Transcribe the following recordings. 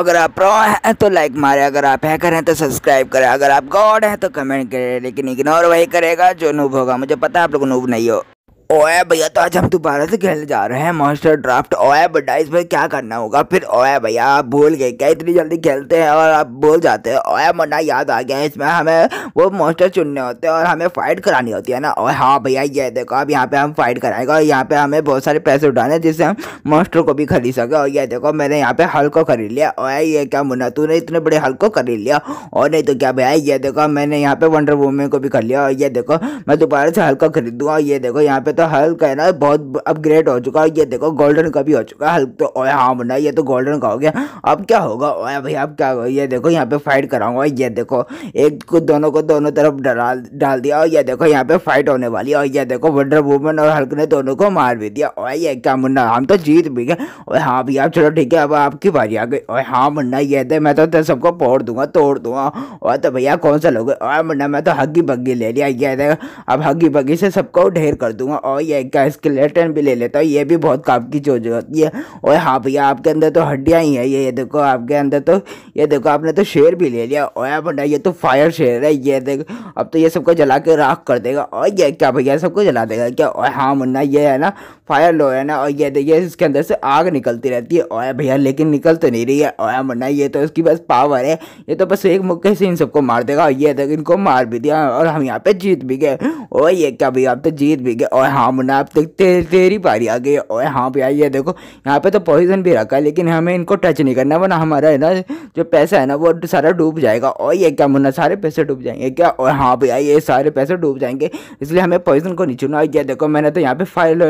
अगर आप प्रो हैं तो लाइक मारें अगर आप हैकर हैं तो सब्सक्राइब करें अगर आप गॉड हैं तो कमेंट करें लेकिन इग्नोर वही करेगा जो नूब होगा मुझे पता है आप लोग नूब नहीं हो ओए भैया तो आज हम दोबारा से खेलने जा रहे हैं मास्टर ड्राफ्ट ओए बड्डा इसमें क्या करना होगा फिर ओए भैया आप भूल गए क्या इतनी जल्दी खेलते हैं और आप भूल जाते हैं ओए मना याद आ गया इसमें हमें वो मास्टर चुनने होते हैं और हमें फ़ाइट करानी होती है ना ओए हाँ भैया ये देखो अब यहाँ पर हम फाइट कराएंगे और यहाँ पर हमें बहुत सारे पैसे उठाने जिससे हम मास्टर को भी खरीद सके और ये देखो मैंने यहाँ पर हल को खरीद लिया ओए ये क्या मुन्ना तूने इतने बड़े हल को खरीद लिया और नहीं तो क्या भैया ये देखो मैंने यहाँ पर वंडर वूमेन को भी खरीद लिया और ये देखो मैं दोबारा से हल को खरीदूँगा और ये देखो यहाँ पर तो हल्क है ना बहुत अपग्रेड हो चुका है ये देखो गोल्डन का भी हो चुका है हल्क तो ओए हाँ बना ये तो गोल्डन का हो गया अब क्या होगा ओए भाई अब क्या होगा ये देखो यहाँ पे फाइट कराऊंगा ये देखो एक को दोनों को दोनों तरफ डाल डाल दिया और ये देखो यहाँ पे फाइट होने वाली है और ये देखो वंडर वुमन और हल्क ने दोनों को मार भी दिया ओए ये क्या मुन्ना हम तो जीत भी गए ओए हाँ भैया चलो ठीक है अब आपकी बारी आ गई ओए हाँ मुन्ना ये दे मैं तो सबको पोड़ दूंगा तोड़ दूंगा और तो भैया कौन सा लोग मुन्ना मैं तो हग्गी बग्गी ले लिया ये देखो अब हग्गी बग्गी से सबको ढेर कर दूंगा और ये क्या स्केलेटन भी ले लेता हूँ ये भी बहुत काम की चोज होती है और हाँ भैया आपके अंदर तो हड्डियाँ ही है ये ये देखो आपके अंदर तो ये देखो आपने तो शेर भी ले लिया और यार भंडा ये तो फायर शेर है ये देखो अब तो ये सबको जला के राख कर देगा और ये क्या भैया सबको जला देगा क्या और हाँ मुन्ना ये है ना फायर लो है ना और ये देखिए इसके अंदर से आग निकलती रहती है और भैया लेकिन निकल तो नहीं रही है और मुन्ना ये तो इसकी बस पावर है ये तो बस एक मुक्के से इन सबको मार देगा और ये देखो इनको मार भी दिया और हम यहाँ पे जीत भी गए और ये क्या भैया आप तो जीत भी गए और हाँ हाँ मुन्ना आप देखते तेरी बारी आ गई और हाँ भैया आई है देखो यहाँ पे तो पॉइजन भी रखा है लेकिन हमें इनको टच नहीं करना वरना हमारा है ना जो पैसा है ना वो सारा डूब जाएगा और ये क्या मुन्ना सारे पैसे डूब जाएंगे क्या और हाँ पे आई ये सारे पैसे डूब जाएंगे इसलिए हमें पॉइजन को नहीं चुना ये देखो मैंने तो यहाँ पे फाइल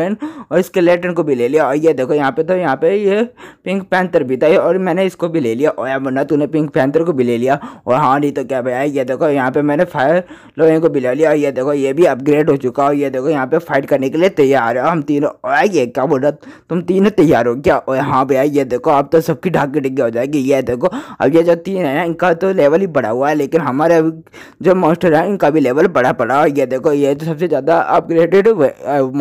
और स्केलेटन को भी ले लिया और ये देखो यहाँ पे तो यहाँ पे ये पिंक पैंथर भी था और मैंने इसको भी ले लिया और मुन्ना तूने पिंक पैंथर को भी ले लिया और हाँ नहीं तो क्या भैया ये देखो यहाँ पे मैंने फायर लोहे को भी ले लिया और ये देखो ये भी अपग्रेड हो चुका और ये देखो यहाँ पे फाइट कर करने के लिए तैयार है हम तीनों आइए ये क्या बोल रहा तुम तीनों तैयार हो क्या और हाँ भैया ये देखो अब तो सबकी ढाके डिग्गी हो जाएगी ये देखो अब ये जो तीन है इनका तो लेवल ही बढ़ा हुआ है लेकिन हमारे जो मास्टर है इनका भी लेवल बढ़ा पड़ा है ये देखो ये तो सबसे ज़्यादा अपग्रेडेड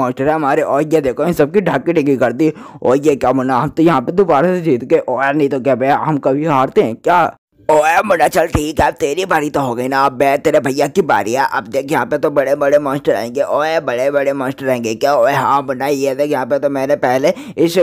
मास्टर है हमारे और ये देखो इन सबकी ढाके डिग्गी कर दी और ये क्या बोलना हम तो यहाँ पर तो दोबारा से जीत गए और नहीं तो क्या भैया हम कभी हारते हैं क्या ओए मुन्ना चल ठीक है अब तेरी बारी तो हो गई ना अब तेरे भैया की बारी है अब देख यहाँ पे तो बड़े बड़े मास्टर आएंगे ओए बड़े बड़े मास्टर आएंगे क्या ओए हाँ मुन्ना ये देख यहाँ पे तो मैंने पहले इस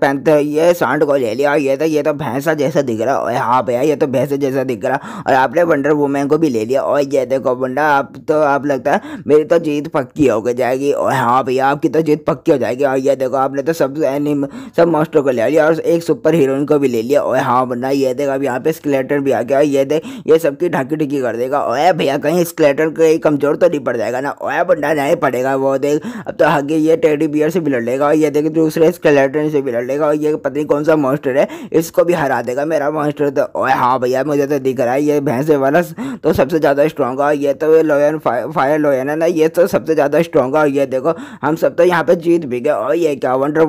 पैंत ये सांड को ले लिया और ये तो ये तो भैंसा जैसा दिख रहा है ओए हाँ भैया ये तो भैंसा जैसा दिख रहा और आपने वंडर वुमेन को भी ले लिया और ये देखो मुंडा आप तो आप लगता है मेरी तो जीत पक्की हो जाएगी और हाँ भैया आपकी तो जीत पक्की हो जाएगी और ये देखो आपने तो सब एनिम सब मास्टर को ले लिया और एक सुपर हीरोइन को भी ले लिया और हाँ मुन्ना ये देखो अब यहाँ पे स्केलेटर भी भी आ गया ये दे ये सबकी ढाकी ढकी कर देगा ओए भैया कहीं स्केलेटन कहीं कमजोर तो नहीं पड़ जाएगा ना ओए बंडा नहीं पड़ेगा वो देख अब तो आगे ये टेडी बियर से भी लड़ लेगा और ये देख दूसरे स्केलेटन से भी लड़ लेगा और ये पता नहीं कौन सा मॉन्स्टर है इसको भी हरा देगा मेरा मॉन्स्टर तो ओए हाँ भैया मुझे तो दिख रहा है ये भैंसे वाला तो सबसे ज़्यादा स्ट्रॉन्ग है ये तो लोयन फायर लोयन है ना ये तो सबसे ज़्यादा स्ट्रॉन्ग है और ये देखो हम सब तो यहाँ पर जीत भी गए और ये क्या वंडर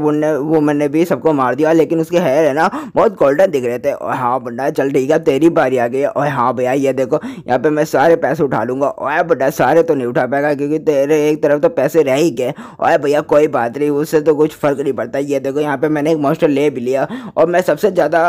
वुमन ने भी सबको मार दिया लेकिन उसके हेयर है ना बहुत गोल्डन दिख रहे थे हाँ बंडा चल ठीक है तेरी मेरी बारी आ गई है हाँ भैया ये देखो यहाँ पे मैं सारे पैसे उठा लूँगा ओए बेटा सारे तो नहीं उठा पाएगा क्योंकि तेरे एक तरफ तो पैसे रह ही गए ओए भैया कोई बात नहीं उससे तो कुछ फ़र्क नहीं पड़ता ये देखो यहाँ पे मैंने एक मॉस्टर ले भी लिया और मैं सबसे ज़्यादा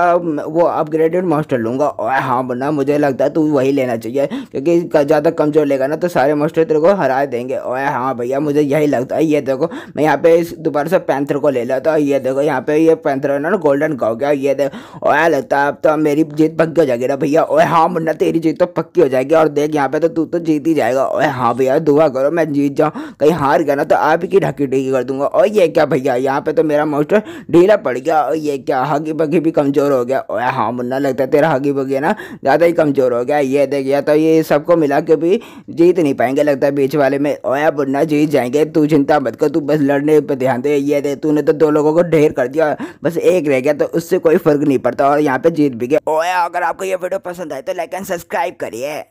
वो अपग्रेडेड मॉस्टर लूँगा ओए हाँ बना मुझे लगता है तू वही लेना चाहिए क्योंकि ज़्यादा कमज़ोर लेगा ना तो सारे मॉस्टर तेरे को हरा देंगे और हाँ भैया मुझे यही लगता है ये देखो मैं यहाँ पे दोबारा से पैंथर को ले लेता हूँ ये देखो यहाँ पे ये पैंथर है ना गोल्डन गाँव गया ये देखो ओया लगता है अब तो मेरी जीत पक्की हो जाएगी मेरा भैया ओए हाँ मुन्ना तेरी जीत तो पक्की हो जाएगी और देख यहाँ पे तो तू तो जीत ही जाएगा ओए हाँ भैया दुआ करो मैं जीत जाऊँ कहीं हार गया ना तो आप की ढकी ढकी कर दूंगा और ये क्या भैया यहाँ पे तो मेरा मोस्टर ढीला पड़ गया और ये क्या हगी बगी भी कमज़ोर हो गया ओए हाँ मुन्ना लगता है तेरा हगी बगी ना ज़्यादा ही कमज़ोर हो गया ये देख गया तो ये सबको मिला के भी जीत नहीं पाएंगे लगता है बीच वाले में ओया मुन्ना जीत जाएंगे तू चिंता मत कर तू बस लड़ने पर ध्यान दे ये दे तूने तो दो लोगों को ढेर कर दिया बस एक रह गया तो उससे कोई फर्क नहीं पड़ता और यहाँ पे जीत भी गया ओया अगर आपको ये वीडियो पसंद आए तो लाइक एंड सब्सक्राइब करिए